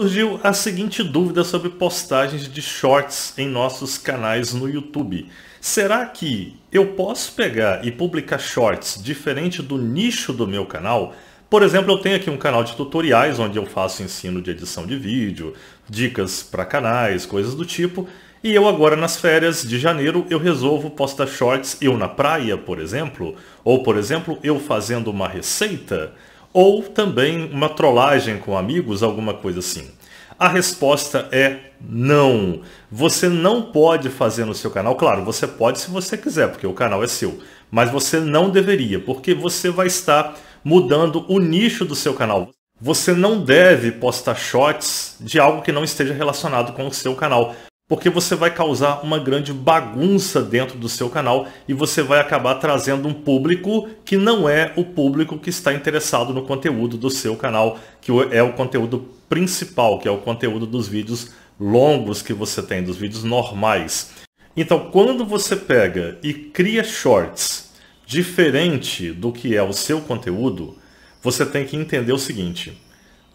Surgiu a seguinte dúvida sobre postagens de shorts em nossos canais no YouTube. Será que eu posso pegar e publicar shorts diferente do nicho do meu canal? Por exemplo, eu tenho aqui um canal de tutoriais onde eu faço ensino de edição de vídeo, dicas para canais, coisas do tipo. E eu agora nas férias de janeiro eu resolvo postar shorts eu na praia, por exemplo, ou por exemplo, eu fazendo uma receita ou também uma trollagem com amigos, alguma coisa assim? A resposta é não. Você não pode fazer no seu canal. Claro, você pode se você quiser, porque o canal é seu. Mas você não deveria, porque você vai estar mudando o nicho do seu canal. Você não deve postar shots de algo que não esteja relacionado com o seu canal porque você vai causar uma grande bagunça dentro do seu canal e você vai acabar trazendo um público que não é o público que está interessado no conteúdo do seu canal, que é o conteúdo principal, que é o conteúdo dos vídeos longos que você tem, dos vídeos normais. Então, quando você pega e cria shorts diferente do que é o seu conteúdo, você tem que entender o seguinte: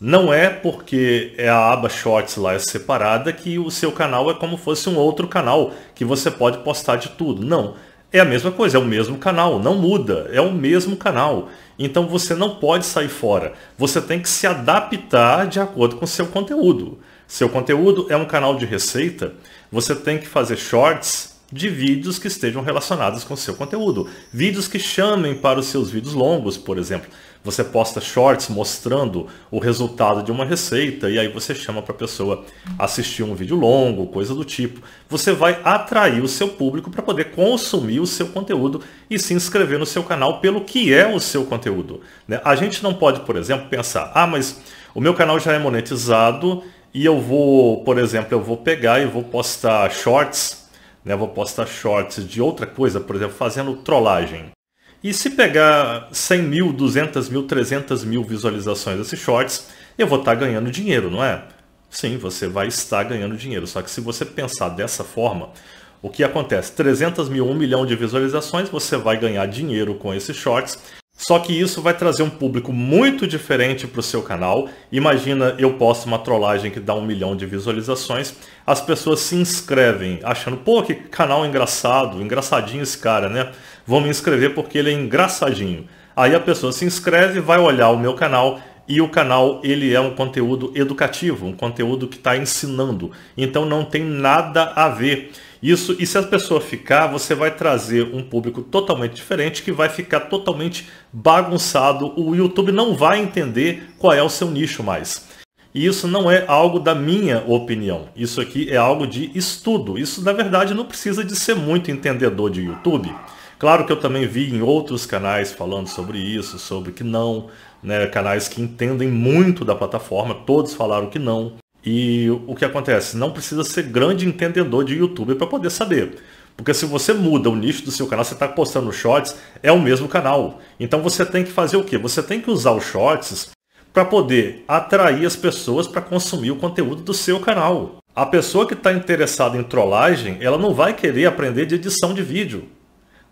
não é porque é a aba Shorts lá é separada que o seu canal é como fosse um outro canal que você pode postar de tudo. Não. É a mesma coisa, é o mesmo canal, não muda, é o mesmo canal. Então você não pode sair fora. Você tem que se adaptar de acordo com o seu conteúdo. Seu conteúdo é um canal de receita, você tem que fazer shorts de vídeos que estejam relacionados com o seu conteúdo. Vídeos que chamem para os seus vídeos longos, por exemplo. Você posta shorts mostrando o resultado de uma receita e aí você chama para a pessoa assistir um vídeo longo, coisa do tipo. Você vai atrair o seu público para poder consumir o seu conteúdo e se inscrever no seu canal pelo que é o seu conteúdo. Né? A gente não pode, por exemplo, pensar, ah, mas o meu canal já é monetizado e eu vou, por exemplo, eu vou pegar e vou postar shorts né? Vou postar shorts de outra coisa, por exemplo, fazendo trollagem. E se pegar 100 mil, 200 mil, 300 mil visualizações desses shorts, eu vou estar tá ganhando dinheiro, não é? Sim, você vai estar ganhando dinheiro. Só que se você pensar dessa forma, o que acontece? 300 mil, 1 milhão de visualizações, você vai ganhar dinheiro com esses shorts. Só que isso vai trazer um público muito diferente para o seu canal. Imagina eu posto uma trollagem que dá um milhão de visualizações, as pessoas se inscrevem achando, pô, que canal engraçado, engraçadinho esse cara, né? Vou me inscrever porque ele é engraçadinho. Aí a pessoa se inscreve, vai olhar o meu canal e o canal ele é um conteúdo educativo, um conteúdo que está ensinando. Então não tem nada a ver. Isso, e se a pessoa ficar, você vai trazer um público totalmente diferente que vai ficar totalmente bagunçado. O YouTube não vai entender qual é o seu nicho mais. E isso não é algo da minha opinião. Isso aqui é algo de estudo. Isso, na verdade, não precisa de ser muito entendedor de YouTube. Claro que eu também vi em outros canais falando sobre isso, sobre que não, né? canais que entendem muito da plataforma, todos falaram que não. E o que acontece? Não precisa ser grande entendedor de YouTube para poder saber. Porque se você muda o nicho do seu canal, você está postando shorts, é o mesmo canal. Então você tem que fazer o quê? Você tem que usar os shorts para poder atrair as pessoas para consumir o conteúdo do seu canal. A pessoa que está interessada em trollagem, ela não vai querer aprender de edição de vídeo.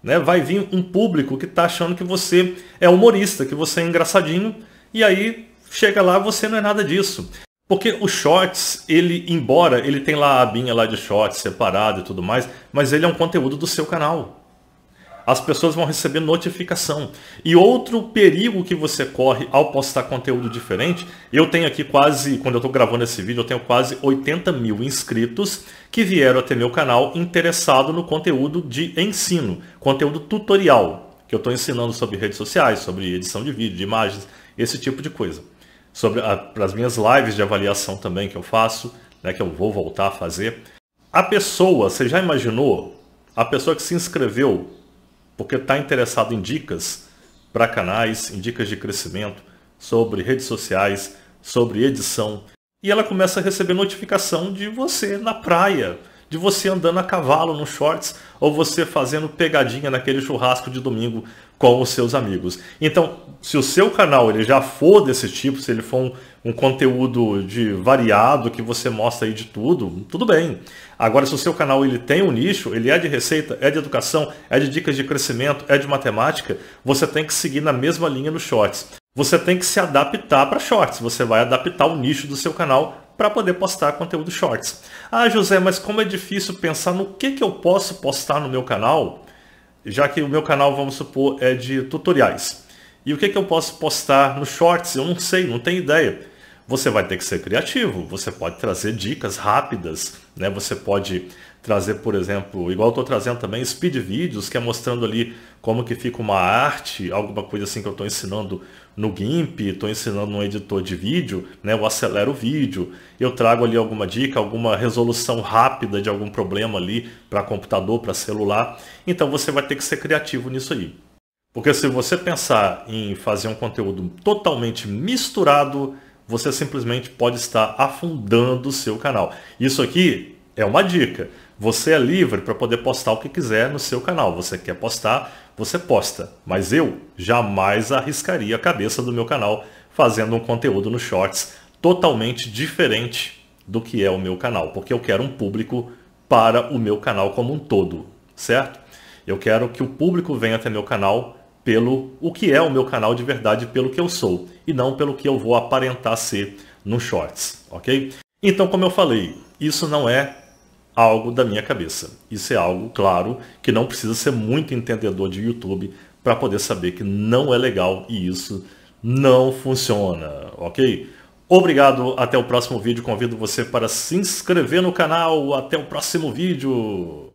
Né? Vai vir um público que está achando que você é humorista, que você é engraçadinho, e aí chega lá você não é nada disso. Porque o Shorts, ele, embora ele tem lá a abinha lá de Shorts separado e tudo mais, mas ele é um conteúdo do seu canal. As pessoas vão receber notificação. E outro perigo que você corre ao postar conteúdo diferente, eu tenho aqui quase, quando eu estou gravando esse vídeo, eu tenho quase 80 mil inscritos que vieram até meu canal interessado no conteúdo de ensino, conteúdo tutorial, que eu estou ensinando sobre redes sociais, sobre edição de vídeo, de imagens, esse tipo de coisa sobre as minhas lives de avaliação também que eu faço, né, que eu vou voltar a fazer. A pessoa, você já imaginou? A pessoa que se inscreveu porque está interessado em dicas para canais, em dicas de crescimento, sobre redes sociais, sobre edição. E ela começa a receber notificação de você na praia, de você andando a cavalo no shorts ou você fazendo pegadinha naquele churrasco de domingo com os seus amigos. Então, se o seu canal ele já for desse tipo, se ele for um, um conteúdo de variado que você mostra aí de tudo, tudo bem. Agora, se o seu canal ele tem um nicho, ele é de receita, é de educação, é de dicas de crescimento, é de matemática, você tem que seguir na mesma linha nos shorts. Você tem que se adaptar para shorts, você vai adaptar o nicho do seu canal para poder postar conteúdo shorts. Ah, José, mas como é difícil pensar no que, que eu posso postar no meu canal, já que o meu canal, vamos supor, é de tutoriais. E o que, que eu posso postar no shorts? Eu não sei, não tenho ideia você vai ter que ser criativo, você pode trazer dicas rápidas, né? Você pode trazer, por exemplo, igual eu estou trazendo também speed vídeos, que é mostrando ali como que fica uma arte, alguma coisa assim que eu estou ensinando no GIMP, estou ensinando no editor de vídeo, né? eu acelero o vídeo, eu trago ali alguma dica, alguma resolução rápida de algum problema ali para computador, para celular. Então você vai ter que ser criativo nisso aí. Porque se você pensar em fazer um conteúdo totalmente misturado, você simplesmente pode estar afundando o seu canal. Isso aqui é uma dica. Você é livre para poder postar o que quiser no seu canal. Você quer postar, você posta. Mas eu jamais arriscaria a cabeça do meu canal fazendo um conteúdo no Shorts totalmente diferente do que é o meu canal, porque eu quero um público para o meu canal como um todo, certo? Eu quero que o público venha até meu canal pelo o que é o meu canal de verdade, pelo que eu sou, e não pelo que eu vou aparentar ser no Shorts, ok? Então, como eu falei, isso não é algo da minha cabeça. Isso é algo, claro, que não precisa ser muito entendedor de YouTube para poder saber que não é legal e isso não funciona, ok? Obrigado, até o próximo vídeo. Convido você para se inscrever no canal. Até o próximo vídeo.